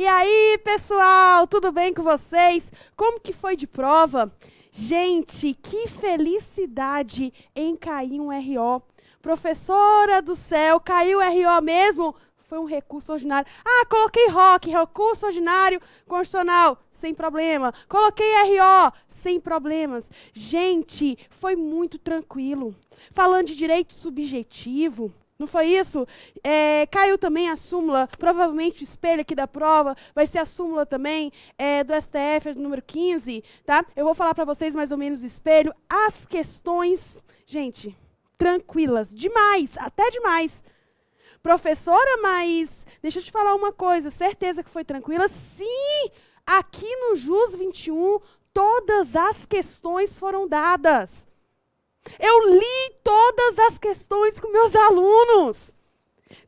E aí, pessoal, tudo bem com vocês? Como que foi de prova? Gente, que felicidade em cair um RO. Professora do céu, caiu RO mesmo? Foi um recurso ordinário. Ah, coloquei ROC, recurso ordinário constitucional, sem problema. Coloquei RO, sem problemas. Gente, foi muito tranquilo. Falando de direito subjetivo, não foi isso? É, caiu também a súmula, provavelmente o espelho aqui da prova, vai ser a súmula também é, do STF, número 15, tá? Eu vou falar para vocês mais ou menos o espelho, as questões, gente, tranquilas, demais, até demais. Professora, mas deixa eu te falar uma coisa, certeza que foi tranquila? Sim! Aqui no JUS 21, todas as questões foram dadas. Eu li todas as questões com meus alunos.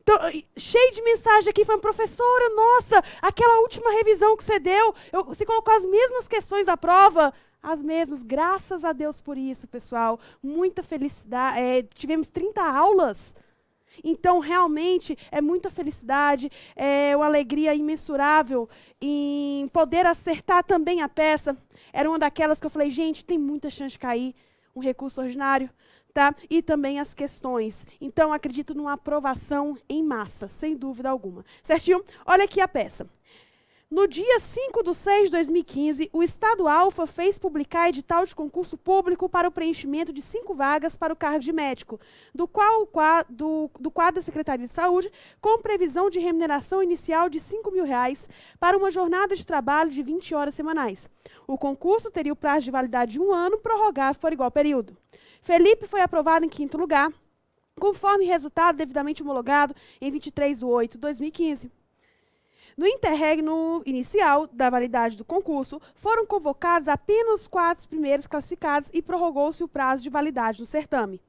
Então, cheio de mensagem aqui falando, professora, nossa, aquela última revisão que você deu, eu, você colocou as mesmas questões da prova, as mesmas, graças a Deus por isso, pessoal. Muita felicidade. É, tivemos 30 aulas. Então, realmente, é muita felicidade, é uma alegria imensurável em poder acertar também a peça. Era uma daquelas que eu falei, gente, tem muita chance de cair um recurso ordinário, tá? E também as questões. Então, acredito numa aprovação em massa, sem dúvida alguma. Certinho? Olha aqui a peça. No dia 5 de 6 de 2015, o Estado Alfa fez publicar edital de concurso público para o preenchimento de cinco vagas para o cargo de médico, do, qual, do, do quadro da Secretaria de Saúde, com previsão de remuneração inicial de R$ 5 mil reais para uma jornada de trabalho de 20 horas semanais. O concurso teria o prazo de validade de um ano, prorrogado por igual período. Felipe foi aprovado em quinto lugar, conforme resultado devidamente homologado em 23 de 8 de 2015. No interregno inicial da validade do concurso, foram convocados apenas os quatro primeiros classificados e prorrogou-se o prazo de validade do certame.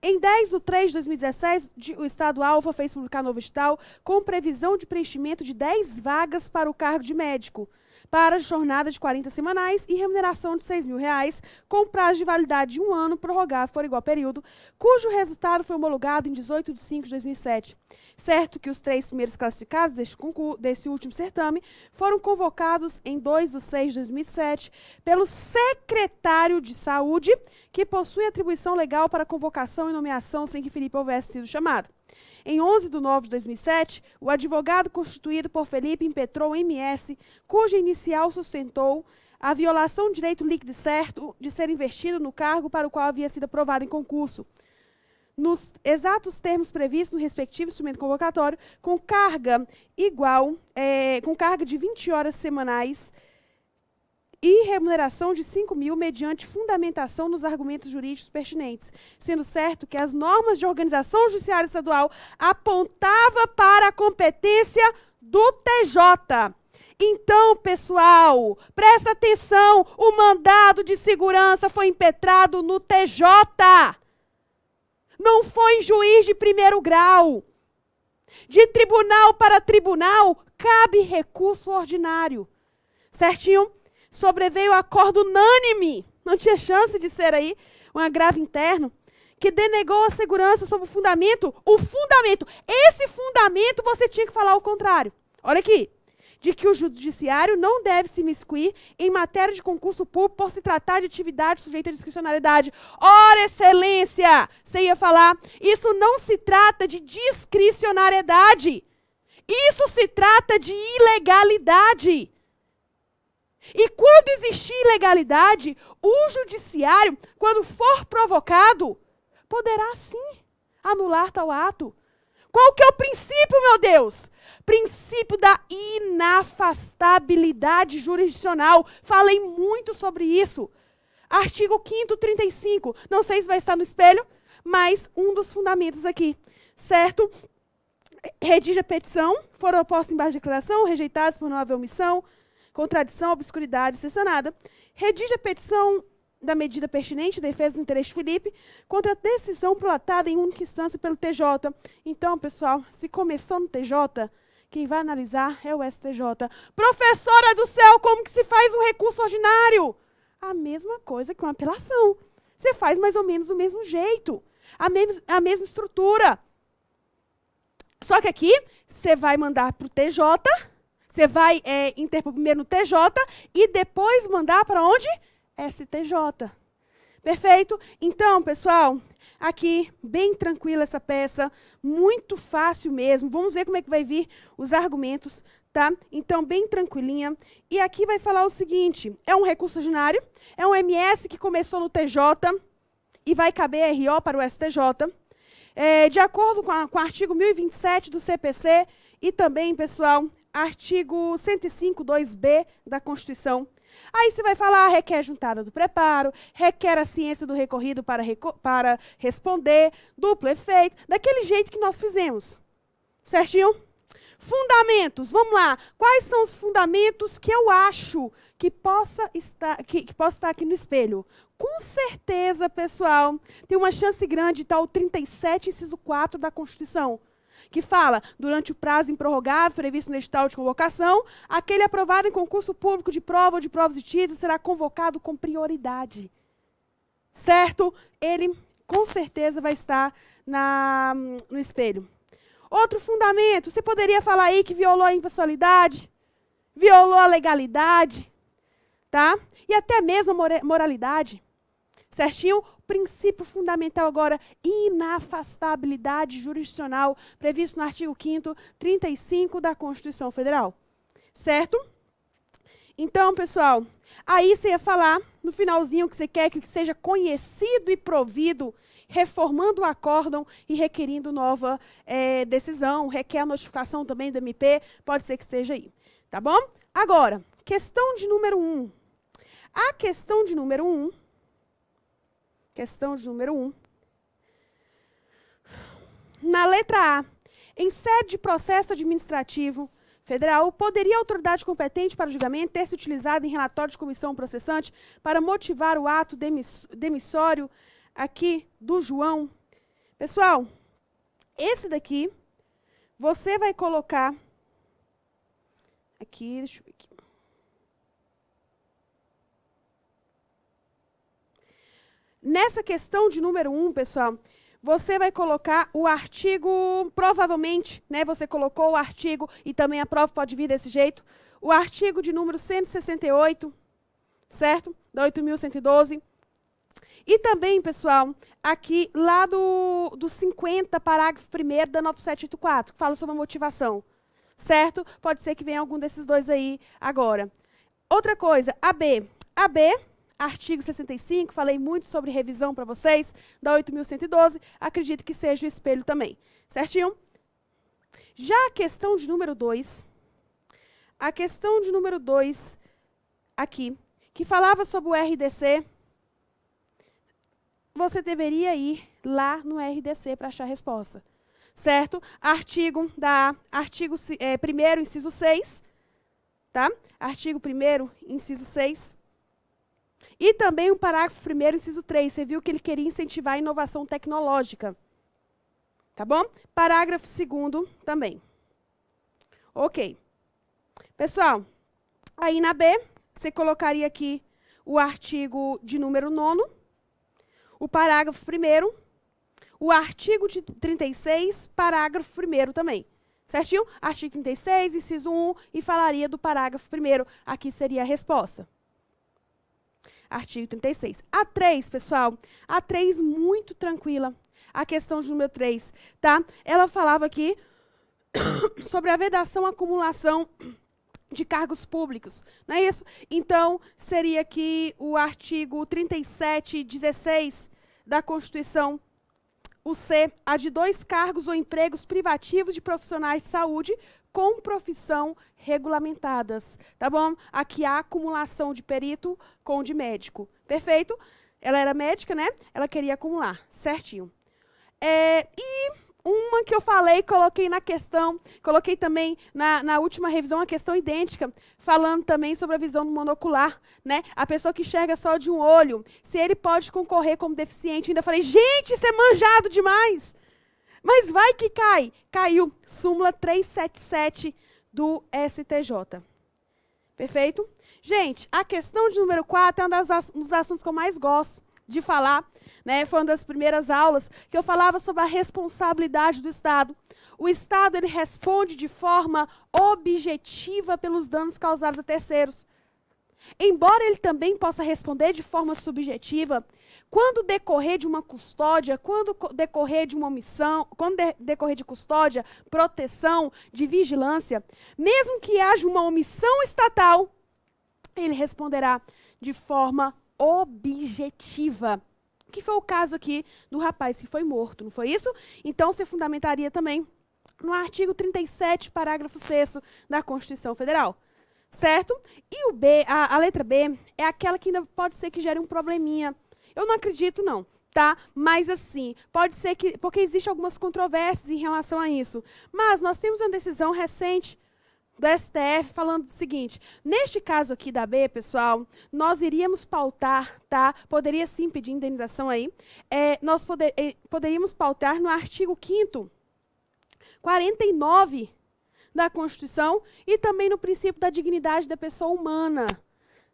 Em 10 de 3 de 2016, o Estado Alfa fez publicar novo edital com previsão de preenchimento de 10 vagas para o cargo de médico para jornada de 40 semanais e remuneração de R$ reais, com prazo de validade de um ano prorrogável por igual período, cujo resultado foi homologado em 18 de 5 de 2007. Certo que os três primeiros classificados deste, concurso, deste último certame foram convocados em 2 de 6 de 2007 pelo secretário de Saúde, que possui atribuição legal para convocação e nomeação sem que Felipe houvesse sido chamado. Em 11 de nove de 2007, o advogado constituído por Felipe impetrou MS, cuja inicial sustentou a violação do direito líquido certo de ser investido no cargo para o qual havia sido aprovado em concurso nos exatos termos previstos no respectivo instrumento convocatório, com carga igual, é, com carga de 20 horas semanais e remuneração de 5 mil mediante fundamentação nos argumentos jurídicos pertinentes, sendo certo que as normas de organização judiciária estadual apontava para a competência do TJ. Então, pessoal, presta atenção, o mandado de segurança foi impetrado no TJ. Não foi em juiz de primeiro grau. De tribunal para tribunal, cabe recurso ordinário. Certinho? sobreveio acordo unânime, não tinha chance de ser aí um agravo interno, que denegou a segurança sob o fundamento, o fundamento, esse fundamento você tinha que falar o contrário. Olha aqui, de que o judiciário não deve se miscuir em matéria de concurso público por se tratar de atividade sujeita à discricionalidade. Ora, excelência, você ia falar, isso não se trata de discricionariedade. Isso se trata de ilegalidade existir ilegalidade, o judiciário, quando for provocado, poderá sim anular tal ato. Qual que é o princípio, meu Deus? Princípio da inafastabilidade jurisdicional. Falei muito sobre isso. Artigo 5 35. Não sei se vai estar no espelho, mas um dos fundamentos aqui, certo? Redige a petição, foram opostos em de declaração, rejeitados por não haver omissão, contradição, obscuridade ser sanada, redige a petição da medida pertinente, defesa dos interesses de Felipe, contra a decisão prolatada em única instância pelo TJ. Então, pessoal, se começou no TJ, quem vai analisar é o STJ. Professora do céu, como que se faz um recurso ordinário? A mesma coisa que uma apelação. Você faz mais ou menos do mesmo jeito, a, mes a mesma estrutura. Só que aqui, você vai mandar para o TJ, você vai é, interpor primeiro no TJ e depois mandar para onde? STJ. Perfeito? Então, pessoal, aqui, bem tranquila essa peça, muito fácil mesmo. Vamos ver como é que vai vir os argumentos, tá? Então, bem tranquilinha. E aqui vai falar o seguinte, é um recurso ordinário, é um MS que começou no TJ e vai caber RO para o STJ. É, de acordo com, a, com o artigo 1027 do CPC e também, pessoal, artigo 105, 2b da Constituição. Aí você vai falar, requer juntada do preparo, requer a ciência do recorrido para, reco para responder, duplo efeito, daquele jeito que nós fizemos. Certinho? Fundamentos, vamos lá. Quais são os fundamentos que eu acho que possa estar, que, que possa estar aqui no espelho? Com certeza, pessoal, tem uma chance grande de estar o 37, inciso 4 da Constituição que fala, durante o prazo improrrogável previsto no edital de convocação, aquele aprovado em concurso público de prova ou de provas e título será convocado com prioridade. Certo? Ele com certeza vai estar na, no espelho. Outro fundamento, você poderia falar aí que violou a impessoalidade, violou a legalidade, tá? E até mesmo a moralidade, certinho? princípio fundamental agora, inafastabilidade jurisdicional, previsto no artigo 5 35 da Constituição Federal. Certo? Então, pessoal, aí você ia falar no finalzinho que você quer que seja conhecido e provido, reformando o acórdão e requerindo nova é, decisão, requer a notificação também do MP, pode ser que esteja aí. Tá bom? Agora, questão de número 1. Um. A questão de número 1 um Questão de número 1. Um. Na letra A, em sede de processo administrativo federal, poderia a autoridade competente para o julgamento ter se utilizado em relatório de comissão processante para motivar o ato demissório aqui do João? Pessoal, esse daqui, você vai colocar aqui, deixa eu ver aqui. Nessa questão de número 1, um, pessoal, você vai colocar o artigo, provavelmente, né, você colocou o artigo e também a prova pode vir desse jeito, o artigo de número 168, certo? Da 8112. E também, pessoal, aqui lá do, do 50, parágrafo 1 da 9784, que fala sobre a motivação, certo? Pode ser que venha algum desses dois aí agora. Outra coisa, AB. AB artigo 65, falei muito sobre revisão para vocês, da 8.112, acredito que seja o espelho também. Certinho? Já a questão de número 2, a questão de número 2 aqui, que falava sobre o RDC, você deveria ir lá no RDC para achar a resposta. Certo? Artigo da artigo 1 eh, é, inciso 6, tá? Artigo 1 inciso 6. E também o parágrafo 1, inciso 3, você viu que ele queria incentivar a inovação tecnológica. Tá bom? Parágrafo 2 também. Ok. Pessoal, aí na B, você colocaria aqui o artigo de número 9, o parágrafo 1, o artigo de 36, parágrafo 1 também. Certinho? Artigo 36, inciso 1, e falaria do parágrafo 1. Aqui seria a resposta. Artigo 36. A3, pessoal, A3 muito tranquila. A questão de número 3, tá? Ela falava aqui sobre a vedação acumulação de cargos públicos, não é isso? Então, seria aqui o artigo 37, 16 da Constituição o C, a de dois cargos ou empregos privativos de profissionais de saúde com profissão regulamentadas, tá bom? Aqui há acumulação de perito com de médico, perfeito? Ela era médica, né? Ela queria acumular, certinho. É, e uma que eu falei, coloquei na questão, coloquei também na, na última revisão uma questão idêntica, falando também sobre a visão do monocular, né? A pessoa que enxerga só de um olho, se ele pode concorrer como deficiente. Eu ainda falei, gente, isso é manjado demais! Mas vai que cai. Caiu. Súmula 377 do STJ. Perfeito? Gente, a questão de número 4 é um, das, um dos assuntos que eu mais gosto de falar. Né? Foi uma das primeiras aulas que eu falava sobre a responsabilidade do Estado. O Estado ele responde de forma objetiva pelos danos causados a terceiros. Embora ele também possa responder de forma subjetiva, quando decorrer de uma custódia, quando decorrer de uma omissão, quando de decorrer de custódia, proteção, de vigilância, mesmo que haja uma omissão estatal, ele responderá de forma objetiva. Que foi o caso aqui do rapaz que foi morto, não foi isso? Então se fundamentaria também no artigo 37, parágrafo 6 da Constituição Federal. Certo? E o B, a, a letra B é aquela que ainda pode ser que gere um probleminha eu não acredito, não. Tá? Mas assim, pode ser que. Porque existem algumas controvérsias em relação a isso. Mas nós temos uma decisão recente do STF falando o seguinte: neste caso aqui da B, pessoal, nós iríamos pautar, tá? Poderia sim pedir indenização aí. É, nós poder, é, poderíamos pautar no artigo 5 49 da Constituição e também no princípio da dignidade da pessoa humana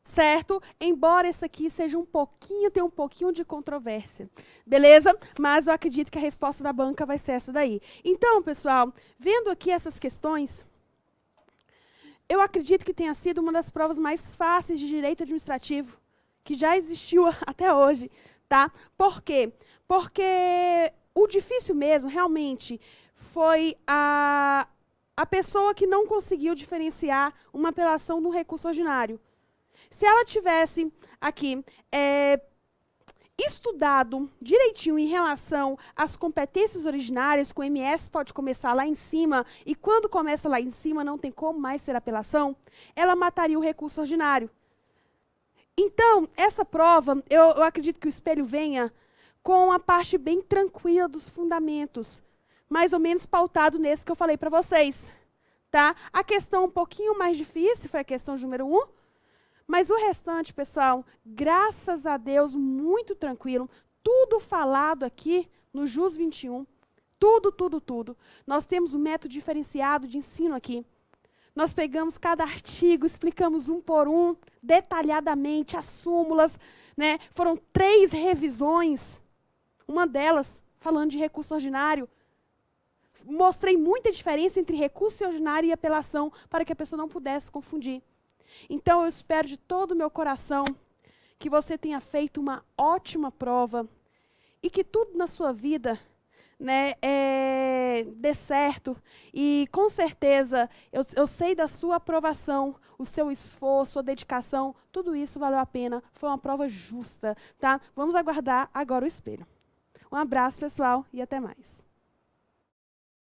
certo? Embora isso aqui seja um pouquinho, tenha um pouquinho de controvérsia, beleza? Mas eu acredito que a resposta da banca vai ser essa daí. Então, pessoal, vendo aqui essas questões, eu acredito que tenha sido uma das provas mais fáceis de direito administrativo que já existiu até hoje, tá? Por quê? Porque o difícil mesmo, realmente, foi a, a pessoa que não conseguiu diferenciar uma apelação de um recurso ordinário se ela tivesse aqui é, estudado direitinho em relação às competências originárias, que o MS pode começar lá em cima, e quando começa lá em cima não tem como mais ser apelação, ela mataria o recurso ordinário. Então, essa prova, eu, eu acredito que o espelho venha com a parte bem tranquila dos fundamentos, mais ou menos pautado nesse que eu falei para vocês. Tá? A questão um pouquinho mais difícil foi a questão número 1, um, mas o restante, pessoal, graças a Deus, muito tranquilo. Tudo falado aqui no JUS 21. Tudo, tudo, tudo. Nós temos um método diferenciado de ensino aqui. Nós pegamos cada artigo, explicamos um por um, detalhadamente, as súmulas. Né? Foram três revisões. Uma delas, falando de recurso ordinário, mostrei muita diferença entre recurso ordinário e apelação para que a pessoa não pudesse confundir. Então eu espero de todo o meu coração que você tenha feito uma ótima prova e que tudo na sua vida né, é, dê certo. E com certeza, eu, eu sei da sua aprovação, o seu esforço, sua dedicação, tudo isso valeu a pena. Foi uma prova justa, tá? Vamos aguardar agora o espelho. Um abraço, pessoal, e até mais.